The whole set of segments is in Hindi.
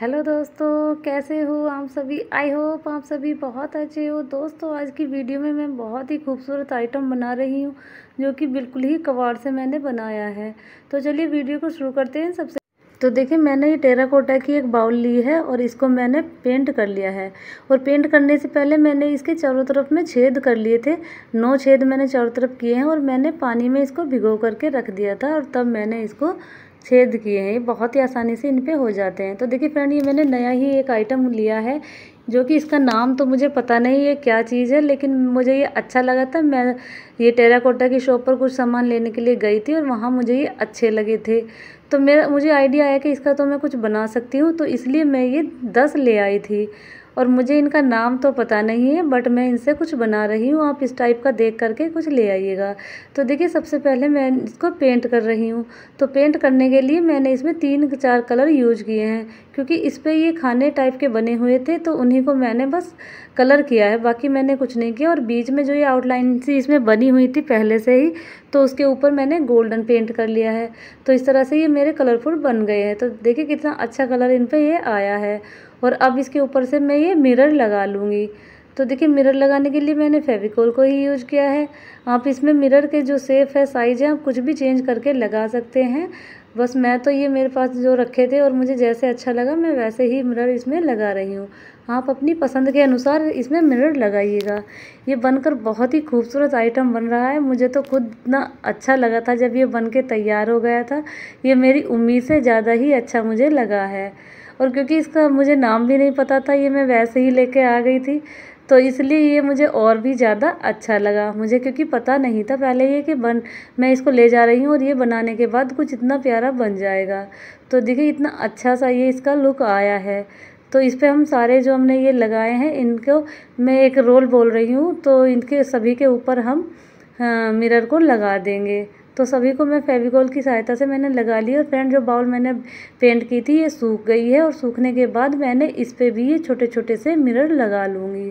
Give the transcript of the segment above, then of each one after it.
हेलो दोस्तों कैसे हो आप सभी आई होप आप सभी बहुत अच्छे हो दोस्तों आज की वीडियो में मैं बहुत ही खूबसूरत आइटम बना रही हूँ जो कि बिल्कुल ही कबाड़ से मैंने बनाया है तो चलिए वीडियो को शुरू करते हैं सबसे तो देखिए मैंने ये टेराकोटा की एक बाउल ली है और इसको मैंने पेंट कर लिया है और पेंट करने से पहले मैंने इसके चारों तरफ में छेद कर लिए थे नौ छेद मैंने चारों तरफ किए हैं और मैंने पानी में इसको भिगो करके रख दिया था और तब मैंने इसको छेद किए हैं बहुत ही आसानी से इन पर हो जाते हैं तो देखिए फ्रेंड ये मैंने नया ही एक आइटम लिया है जो कि इसका नाम तो मुझे पता नहीं है क्या चीज़ है लेकिन मुझे ये अच्छा लगा था मैं ये टेराकोटा की शॉप पर कुछ सामान लेने के लिए गई थी और वहाँ मुझे ये अच्छे लगे थे तो मेरा मुझे आइडिया आया कि इसका तो मैं कुछ बना सकती हूँ तो इसलिए मैं ये दस ले आई थी और मुझे इनका नाम तो पता नहीं है बट मैं इनसे कुछ बना रही हूँ आप इस टाइप का देख करके कुछ ले आइएगा तो देखिए सबसे पहले मैं इसको पेंट कर रही हूँ तो पेंट करने के लिए मैंने इसमें तीन चार कलर यूज किए हैं क्योंकि इस पर ये खाने टाइप के बने हुए थे तो उन्हीं को मैंने बस कलर किया है बाकी मैंने कुछ नहीं किया और बीच में जो ये आउटलाइन सी इसमें बनी हुई थी पहले से ही तो उसके ऊपर मैंने गोल्डन पेंट कर लिया है तो इस तरह से ये मेरे कलरफुल बन गए हैं तो देखिए कितना अच्छा कलर इन पर ये आया है और अब इसके ऊपर से मैं ये मिरर लगा लूँगी तो देखिए मिरर लगाने के लिए मैंने फेविकोल को ही यूज किया है आप इसमें मिरर के जो सेप है साइज है आप कुछ भी चेंज करके लगा सकते हैं बस मैं तो ये मेरे पास जो रखे थे और मुझे जैसे अच्छा लगा मैं वैसे ही मिरर इसमें लगा रही हूँ आप अपनी पसंद के अनुसार इसमें मिरर लगाइएगा ये बनकर बहुत ही खूबसूरत आइटम बन रहा है मुझे तो खुद ना अच्छा लगा था जब ये बन के तैयार हो गया था ये मेरी उम्मीद से ज़्यादा ही अच्छा मुझे लगा है और क्योंकि इसका मुझे नाम भी नहीं पता था ये मैं वैसे ही लेके आ गई थी तो इसलिए ये मुझे और भी ज़्यादा अच्छा लगा मुझे क्योंकि पता नहीं था पहले ये कि बन मैं इसको ले जा रही हूँ और ये बनाने के बाद कुछ इतना प्यारा बन जाएगा तो देखिए इतना अच्छा सा ये इसका लुक आया है तो इस पर हम सारे जो हमने ये लगाए हैं इनको मैं एक रोल बोल रही हूँ तो इनके सभी के ऊपर हम हाँ, मिरर को लगा देंगे तो सभी को मैं फेविकॉल की सहायता से मैंने लगा ली और फ्रेंड जो बाउल मैंने पेंट की थी ये सूख गई है और सूखने के बाद मैंने इस पर भी ये छोटे छोटे से मिरर लगा लूँगी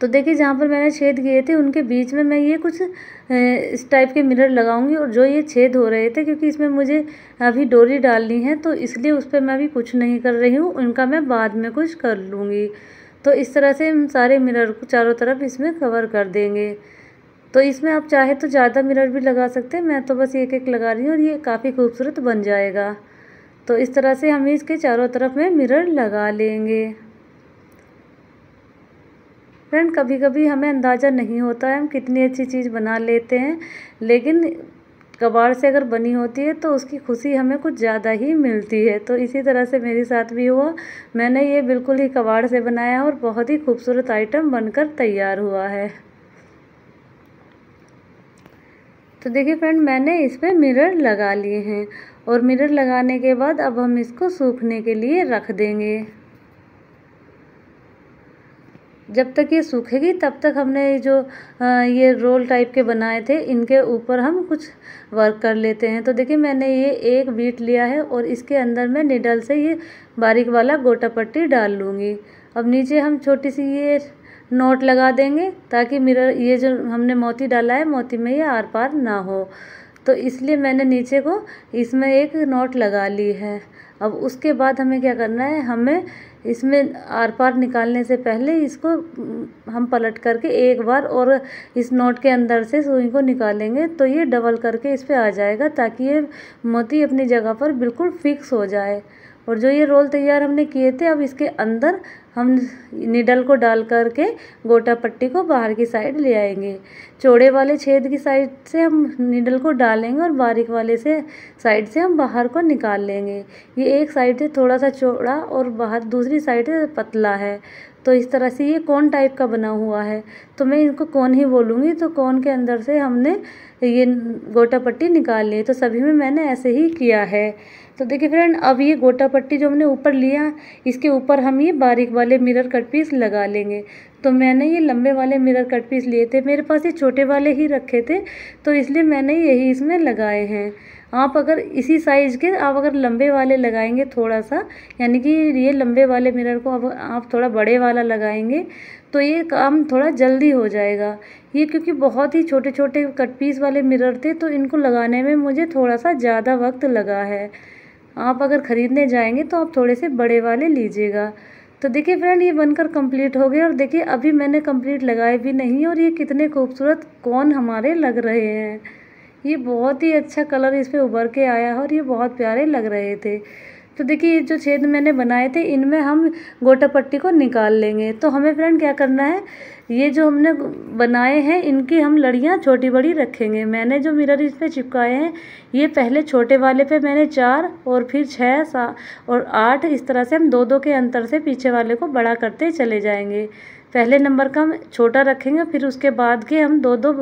तो देखिए जहाँ पर मैंने छेद किए थे उनके बीच में मैं ये कुछ इस टाइप के मिरर लगाऊंगी और जो ये छेद हो रहे थे क्योंकि इसमें मुझे अभी डोरी डालनी है तो इसलिए उस पर मैं अभी कुछ नहीं कर रही हूँ उनका मैं बाद में कुछ कर लूँगी तो इस तरह से हम सारे मिरर को चारों तरफ इसमें कवर कर देंगे तो इसमें आप चाहे तो ज़्यादा मिरर भी लगा सकते हैं मैं तो बस एक एक लगा रही हूँ और ये काफ़ी खूबसूरत बन जाएगा तो इस तरह से हम इसके चारों तरफ में मिरर लगा लेंगे फ्रेंड कभी कभी हमें अंदाज़ा नहीं होता है हम कितनी अच्छी चीज़ बना लेते हैं लेकिन कबाड़ से अगर बनी होती है तो उसकी खुशी हमें कुछ ज़्यादा ही मिलती है तो इसी तरह से मेरे साथ भी हुआ मैंने ये बिल्कुल ही कबाड़ से बनाया और बहुत ही खूबसूरत आइटम बनकर तैयार हुआ है तो देखिए फ्रेंड मैंने इस पर मिरर लगा लिए हैं और मिरर लगाने के बाद अब हम इसको सूखने के लिए रख देंगे जब तक ये सूखेगी तब तक हमने जो ये रोल टाइप के बनाए थे इनके ऊपर हम कुछ वर्क कर लेते हैं तो देखिए मैंने ये एक बीट लिया है और इसके अंदर मैं निडल से ये बारीक वाला गोटा पट्टी डाल लूँगी अब नीचे हम छोटी सी ये नोट लगा देंगे ताकि मिरर ये जो हमने मोती डाला है मोती में ये आर पार ना हो तो इसलिए मैंने नीचे को इसमें एक नोट लगा ली है अब उसके बाद हमें क्या करना है हमें इसमें आर पार निकालने से पहले इसको हम पलट करके एक बार और इस नोट के अंदर से सुई को निकालेंगे तो ये डबल करके इस पर आ जाएगा ताकि ये मोती अपनी जगह पर बिल्कुल फिक्स हो जाए और जो ये रोल तैयार हमने किए थे अब इसके अंदर हम निडल को डाल करके गोटा पट्टी को बाहर की साइड ले आएंगे चौड़े वाले छेद की साइड से हम निडल को डालेंगे और बारीक वाले से साइड से हम बाहर को निकाल लेंगे ये एक साइड से थोड़ा सा चौड़ा और बाहर दूसरी साइड से पतला है तो इस तरह से ये कौन टाइप का बना हुआ है तो मैं इनको कौन ही बोलूँगी तो कौन के अंदर से हमने ये गोटा पट्टी निकाल ली तो सभी में मैंने ऐसे ही किया है तो देखिए फ्रेंड अब ये गोटा पट्टी जो हमने ऊपर लिया इसके ऊपर हम ये बारीक वाले मिरर कट पीस लगा लेंगे तो मैंने ये लंबे वाले मिरर कट पीस लिए थे मेरे पास ये छोटे वाले ही रखे थे तो इसलिए मैंने यही इसमें लगाए हैं आप अगर इसी साइज़ के आप अगर लंबे वाले लगाएंगे थोड़ा सा यानी कि ये लंबे वाले मिरर को अब आप थोड़ा बड़े वाला लगाएंगे तो ये काम थोड़ा जल्दी हो जाएगा ये क्योंकि बहुत ही छोटे छोटे कट पीस वाले मिरर थे तो इनको लगाने में मुझे थोड़ा सा ज़्यादा वक्त लगा है आप अगर ख़रीदने जाएंगे तो आप थोड़े से बड़े वाले लीजिएगा तो देखिए फ्रेंड ये बनकर कंप्लीट हो गए और देखिए अभी मैंने कंप्लीट लगाए भी नहीं और ये कितने खूबसूरत कौन हमारे लग रहे हैं ये बहुत ही अच्छा कलर इस पर उभर के आया और ये बहुत प्यारे लग रहे थे तो देखिए जो छेद मैंने बनाए थे इनमें हम गोटा पट्टी को निकाल लेंगे तो हमें फ्रेंड क्या करना है ये जो हमने बनाए हैं इनकी हम लड़ियाँ छोटी बड़ी रखेंगे मैंने जो मिरर इस पर चिपकाए हैं ये पहले छोटे वाले पे मैंने चार और फिर छः सा और आठ इस तरह से हम दो दो के अंतर से पीछे वाले को बड़ा करते चले जाएंगे पहले नंबर का हम छोटा रखेंगे फिर उसके बाद के हम दो दो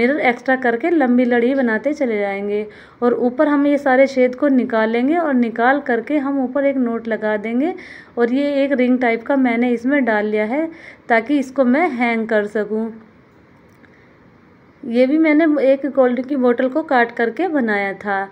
मिरर एक्स्ट्रा करके लंबी लड़ी बनाते चले जाएंगे और ऊपर हम ये सारे छेद को निकालेंगे और निकाल करके हम ऊपर एक नोट लगा देंगे और ये एक रिंग टाइप का मैंने इसमें डाल लिया है ताकि इसको मैं हैंग कर सकूँ ये भी मैंने एक कोल्ड की बोतल को काट करके बनाया था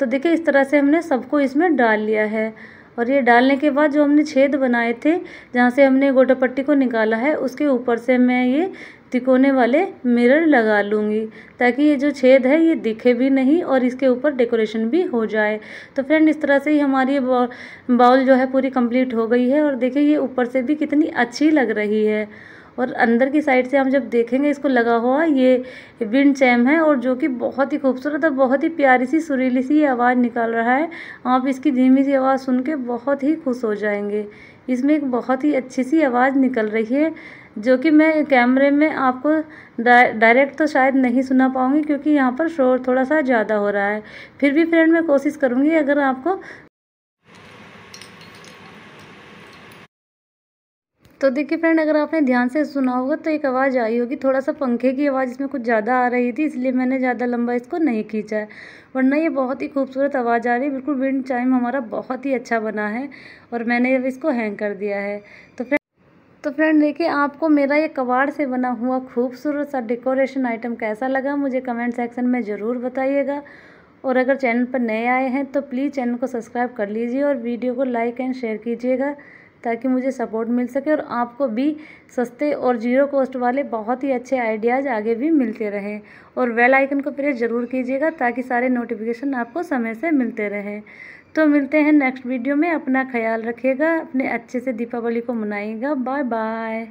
तो देखिए इस तरह से हमने सबको इसमें डाल लिया है और ये डालने के बाद जो हमने छेद बनाए थे जहाँ से हमने गोटा पट्टी को निकाला है उसके ऊपर से मैं ये तिकोने वाले मिरर लगा लूँगी ताकि ये जो छेद है ये दिखे भी नहीं और इसके ऊपर डेकोरेशन भी हो जाए तो फ्रेंड इस तरह से ही हमारी ये बाउल जो है पूरी कंप्लीट हो गई है और देखिए ये ऊपर से भी कितनी अच्छी लग रही है और अंदर की साइड से हम जब देखेंगे इसको लगा हुआ ये विंड चैम है और जो कि बहुत ही खूबसूरत और बहुत ही प्यारी सी सुरीली सी आवाज़ निकाल रहा है आप इसकी धीमी सी आवाज़ सुन के बहुत ही खुश हो जाएंगे इसमें एक बहुत ही अच्छी सी आवाज़ निकल रही है जो कि मैं कैमरे में आपको डायरेक्ट तो शायद नहीं सुना पाऊँगी क्योंकि यहाँ पर शोर थोड़ा सा ज़्यादा हो रहा है फिर भी फ्रेंड मैं कोशिश करूँगी अगर आपको तो देखिए फ्रेंड अगर आपने ध्यान से सुना होगा तो एक आवाज़ आई होगी थोड़ा सा पंखे की आवाज़ इसमें कुछ ज़्यादा आ रही थी इसलिए मैंने ज़्यादा लंबा इसको नहीं खींचा है वरना ये बहुत ही खूबसूरत आवाज़ आ रही है बिल्कुल विंड चाइम हमारा बहुत ही अच्छा बना है और मैंने अब इसको हैंग कर दिया है तो फ्रेंड तो फ्रेंड देखिए आपको मेरा ये कबाड़ से बना हुआ खूबसूरत सा डेकोरेशन आइटम कैसा लगा मुझे कमेंट सेक्शन में ज़रूर बताइएगा और अगर चैनल पर नए आए हैं तो प्लीज़ चैनल को सब्सक्राइब कर लीजिए और वीडियो को लाइक एंड शेयर कीजिएगा ताकि मुझे सपोर्ट मिल सके और आपको भी सस्ते और जीरो कॉस्ट वाले बहुत ही अच्छे आइडियाज़ आगे भी मिलते रहें और वेल आइकन को प्रेस ज़रूर कीजिएगा ताकि सारे नोटिफिकेशन आपको समय से मिलते रहें तो मिलते हैं नेक्स्ट वीडियो में अपना ख्याल रखिएगा अपने अच्छे से दीपावली को मनाइएगा बाय बाय